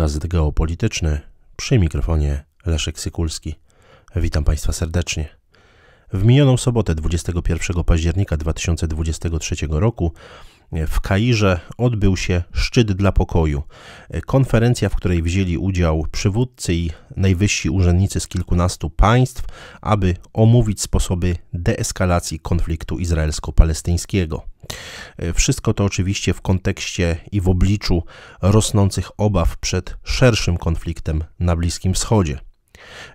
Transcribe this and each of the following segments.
podcast geopolityczny przy mikrofonie Leszek Sykulski. Witam Państwa serdecznie. W minioną sobotę 21 października 2023 roku w Kairze odbył się Szczyt dla Pokoju. Konferencja, w której wzięli udział przywódcy i najwyżsi urzędnicy z kilkunastu państw, aby omówić sposoby deeskalacji konfliktu izraelsko-palestyńskiego. E, wszystko to oczywiście w kontekście i w obliczu rosnących obaw przed szerszym konfliktem na Bliskim Wschodzie.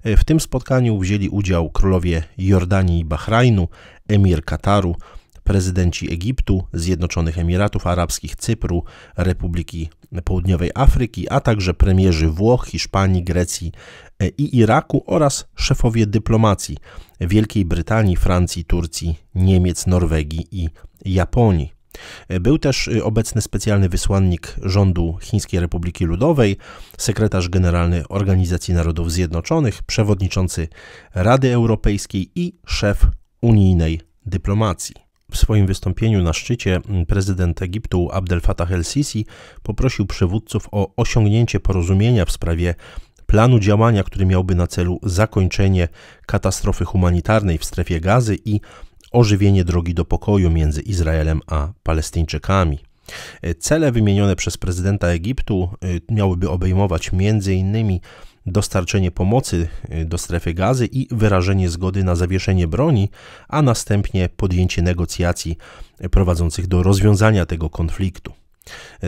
E, w tym spotkaniu wzięli udział królowie Jordanii i Bahrajnu, emir Kataru, prezydenci Egiptu, Zjednoczonych Emiratów Arabskich, Cypru, Republiki Południowej Afryki, a także premierzy Włoch, Hiszpanii, Grecji e, i Iraku oraz szefowie dyplomacji Wielkiej Brytanii, Francji, Turcji, Niemiec, Norwegii i Japonii. E, był też e, obecny specjalny wysłannik rządu Chińskiej Republiki Ludowej, sekretarz generalny Organizacji Narodów Zjednoczonych, przewodniczący Rady Europejskiej i szef unijnej dyplomacji. W swoim wystąpieniu na szczycie mm, prezydent Egiptu Abdel Fattah el-Sisi poprosił przywódców o osiągnięcie porozumienia w sprawie planu działania, który miałby na celu zakończenie katastrofy humanitarnej w strefie gazy i ożywienie drogi do pokoju między Izraelem a Palestyńczykami. E, cele wymienione przez prezydenta Egiptu e, miałyby obejmować m.in. dostarczenie pomocy e, do strefy gazy i wyrażenie zgody na zawieszenie broni, a następnie podjęcie negocjacji prowadzących do rozwiązania tego konfliktu.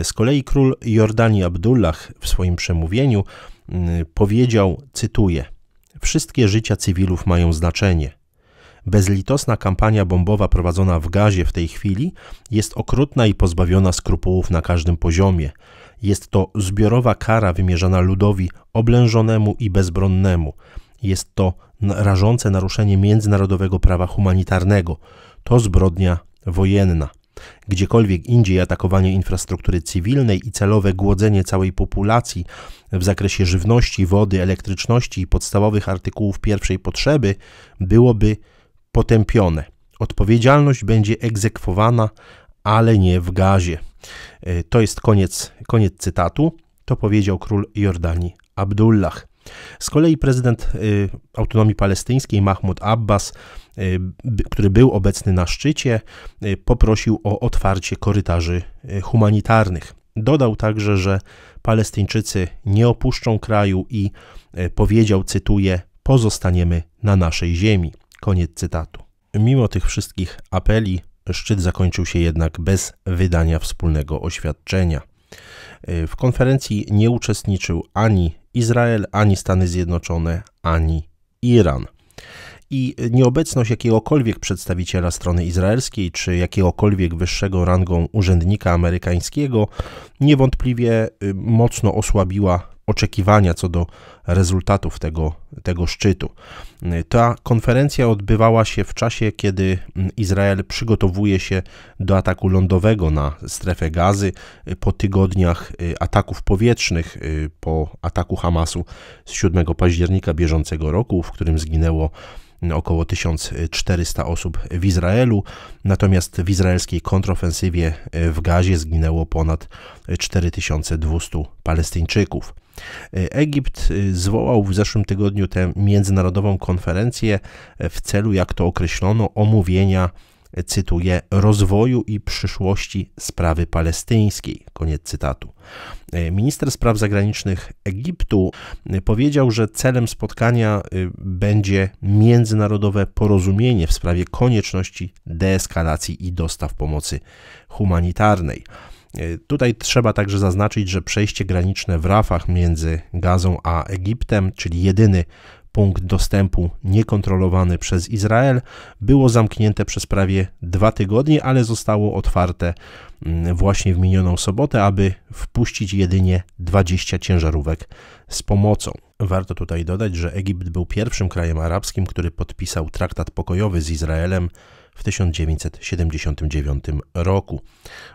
Z kolei król Jordanii Abdullah w swoim przemówieniu mm, powiedział, cytuję: Wszystkie życia cywilów mają znaczenie. Bezlitosna kampania bombowa prowadzona w gazie w tej chwili jest okrutna i pozbawiona skrupułów na każdym poziomie. Jest to zbiorowa kara wymierzana ludowi oblężonemu i bezbronnemu. Jest to rażące naruszenie międzynarodowego prawa humanitarnego. To zbrodnia wojenna. Gdziekolwiek indziej atakowanie infrastruktury cywilnej i celowe głodzenie całej populacji w zakresie żywności, wody, elektryczności i podstawowych artykułów pierwszej potrzeby byłoby potępione. Odpowiedzialność będzie egzekwowana, ale nie w gazie. E, to jest koniec, koniec cytatu. To powiedział król Jordanii Abdullah. Z kolei prezydent e, autonomii palestyńskiej Mahmoud Abbas, e, który był obecny na szczycie, poprosił o otwarcie korytarzy humanitarnych. Dodał także, że Palestyńczycy nie opuszczą kraju i powiedział, cytuję, pozostaniemy na naszej ziemi. Koniec cytatu. Mimo tych wszystkich apeli, szczyt zakończył się jednak bez wydania wspólnego oświadczenia. W konferencji nie uczestniczył ani Izrael, ani Stany Zjednoczone, ani Iran. I nieobecność jakiegokolwiek przedstawiciela strony izraelskiej czy jakiegokolwiek wyższego rangą urzędnika amerykańskiego niewątpliwie y, mocno osłabiła oczekiwania co do rezultatów tego, tego szczytu. Ta konferencja odbywała się w czasie, kiedy Izrael przygotowuje się do ataku lądowego na strefę gazy po tygodniach y, ataków powietrznych, y, po ataku Hamasu z 7 października bieżącego roku, w którym zginęło około 1400 osób w Izraelu, natomiast w izraelskiej kontrofensywie e, w Gazie zginęło ponad 4200 Palestyńczyków. E, Egipt e, zwołał w zeszłym tygodniu tę międzynarodową konferencję w celu, jak to określono, omówienia cytuję, rozwoju i przyszłości sprawy palestyńskiej. Koniec cytatu. E, minister spraw zagranicznych Egiptu e, powiedział, że celem spotkania e, będzie międzynarodowe porozumienie w sprawie konieczności deeskalacji i dostaw pomocy humanitarnej. Tutaj trzeba także zaznaczyć, że przejście graniczne w Rafach między Gazą a Egiptem, czyli jedyny punkt dostępu niekontrolowany przez Izrael, było zamknięte przez prawie dwa tygodnie, ale zostało otwarte mm, właśnie w minioną sobotę, aby wpuścić jedynie 20 ciężarówek z pomocą. Warto tutaj dodać, że Egipt był pierwszym krajem arabskim, który podpisał traktat pokojowy z Izraelem w 1979 roku.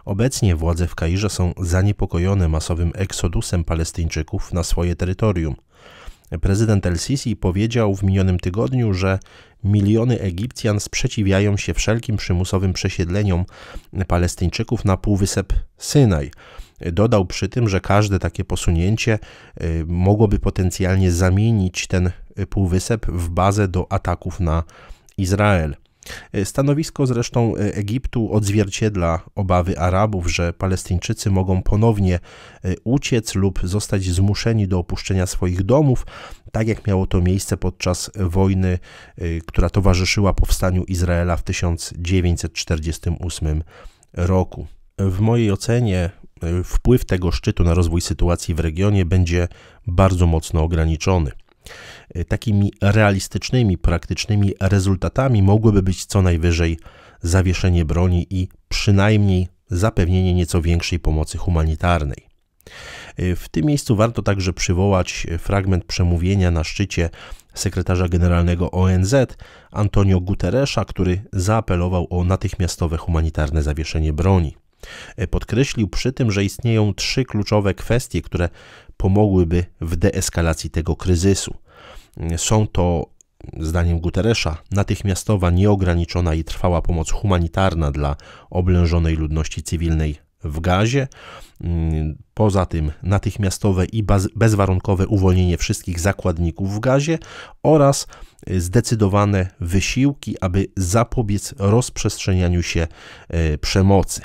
Obecnie władze w Kairze są zaniepokojone masowym eksodusem Palestyńczyków na swoje terytorium. Prezydent El-Sisi powiedział w minionym tygodniu, że miliony Egipcjan sprzeciwiają się wszelkim przymusowym przesiedleniom Palestyńczyków na półwysep Synaj. Dodał przy tym, że każde takie posunięcie y, mogłoby potencjalnie zamienić ten y, półwysep w bazę do ataków na Izrael. E, stanowisko zresztą e, Egiptu odzwierciedla obawy Arabów, że Palestyńczycy mogą ponownie e, uciec lub zostać zmuszeni do opuszczenia swoich domów, tak jak miało to miejsce podczas wojny, która towarzyszyła powstaniu Izraela w 1948 roku. W mojej ocenie wpływ tego szczytu na rozwój sytuacji w regionie będzie bardzo mocno ograniczony. Y, takimi realistycznymi, praktycznymi rezultatami mogłyby być co najwyżej zawieszenie broni i przynajmniej zapewnienie nieco większej pomocy humanitarnej. Y, w tym miejscu warto także przywołać fragment przemówienia na szczycie sekretarza generalnego ONZ Antonio Guterresa, który zaapelował o natychmiastowe humanitarne zawieszenie broni. E, podkreślił przy tym, że istnieją trzy kluczowe kwestie, które pomogłyby w deeskalacji tego kryzysu. E, są to, zdaniem Guterresza, natychmiastowa, nieograniczona i trwała pomoc humanitarna dla oblężonej ludności cywilnej w gazie. E, poza tym natychmiastowe i bezwarunkowe uwolnienie wszystkich zakładników w gazie oraz zdecydowane wysiłki, aby zapobiec rozprzestrzenianiu się przemocy.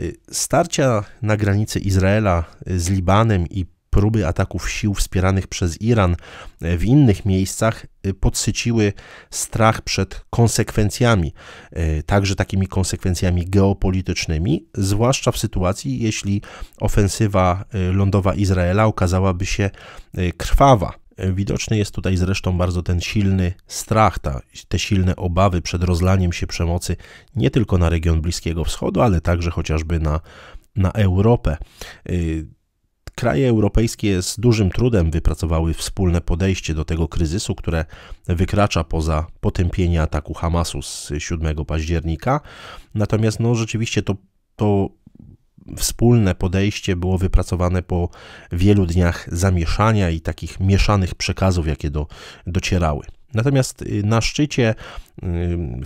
Y, starcia na granicy Izraela y, z Libanem i próby ataków sił wspieranych przez Iran y, w innych miejscach podsyciły strach przed konsekwencjami, także takimi konsekwencjami geopolitycznymi, zwłaszcza w sytuacji, jeśli ofensywa lądowa Izraela okazałaby się krwawa. E, widoczny jest tutaj zresztą bardzo ten silny strach, ta, te silne obawy przed rozlaniem się przemocy nie tylko na region Bliskiego Wschodu, ale także chociażby na, na Europę. E, kraje europejskie z dużym trudem wypracowały wspólne podejście do tego kryzysu, które wykracza poza potępienie ataku Hamasu z 7 października. Natomiast no, rzeczywiście to, to wspólne podejście było wypracowane po wielu dniach zamieszania i takich mieszanych przekazów, jakie do, docierały. Natomiast y, na szczycie y,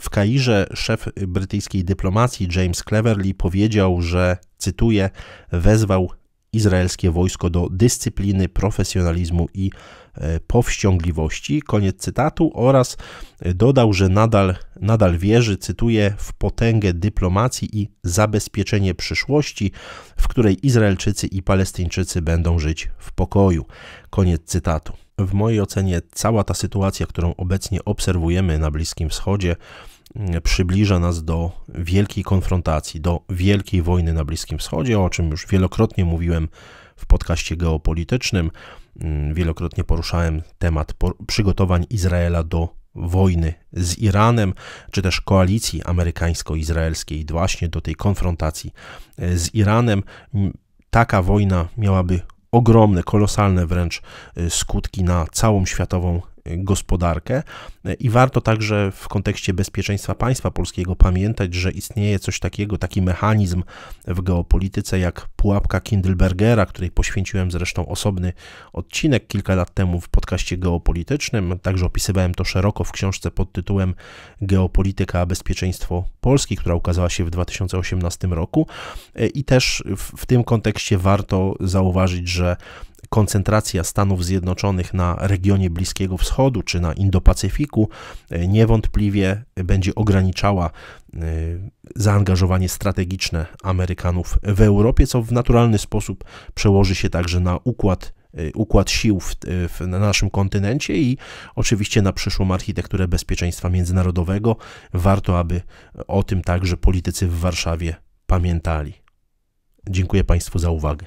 w Kairze szef brytyjskiej dyplomacji James Cleverly powiedział, że, cytuję, wezwał izraelskie wojsko do dyscypliny, profesjonalizmu i e, powściągliwości. Koniec cytatu oraz e, dodał, że nadal, nadal wierzy, cytuję, w potęgę dyplomacji i zabezpieczenie przyszłości, w której Izraelczycy i Palestyńczycy będą żyć w pokoju. Koniec cytatu. W mojej ocenie cała ta sytuacja, którą obecnie obserwujemy na Bliskim Wschodzie, przybliża nas do wielkiej konfrontacji, do wielkiej wojny na Bliskim Wschodzie, o czym już wielokrotnie mówiłem w podcaście geopolitycznym. Mm, wielokrotnie poruszałem temat przygotowań Izraela do wojny z Iranem, czy też koalicji amerykańsko-izraelskiej, właśnie do tej konfrontacji e, z Iranem. Mm, taka wojna miałaby ogromne, kolosalne wręcz e, skutki na całą światową gospodarkę. I warto także w kontekście bezpieczeństwa państwa polskiego pamiętać, że istnieje coś takiego, taki mechanizm w geopolityce jak pułapka Kindlebergera, której poświęciłem zresztą osobny odcinek kilka lat temu w podcaście geopolitycznym. Także opisywałem to szeroko w książce pod tytułem Geopolityka a bezpieczeństwo Polski, która ukazała się w 2018 roku. I też w, w tym kontekście warto zauważyć, że koncentracja Stanów Zjednoczonych na regionie Bliskiego Wschodu czy na Indo-Pacyfiku e, niewątpliwie będzie ograniczała e, zaangażowanie strategiczne Amerykanów w Europie, co w naturalny sposób przełoży się także na układ e, układ sił w, w, na naszym kontynencie i oczywiście na przyszłą architekturę bezpieczeństwa międzynarodowego. Warto, aby o tym także politycy w Warszawie pamiętali. Dziękuję Państwu za uwagę.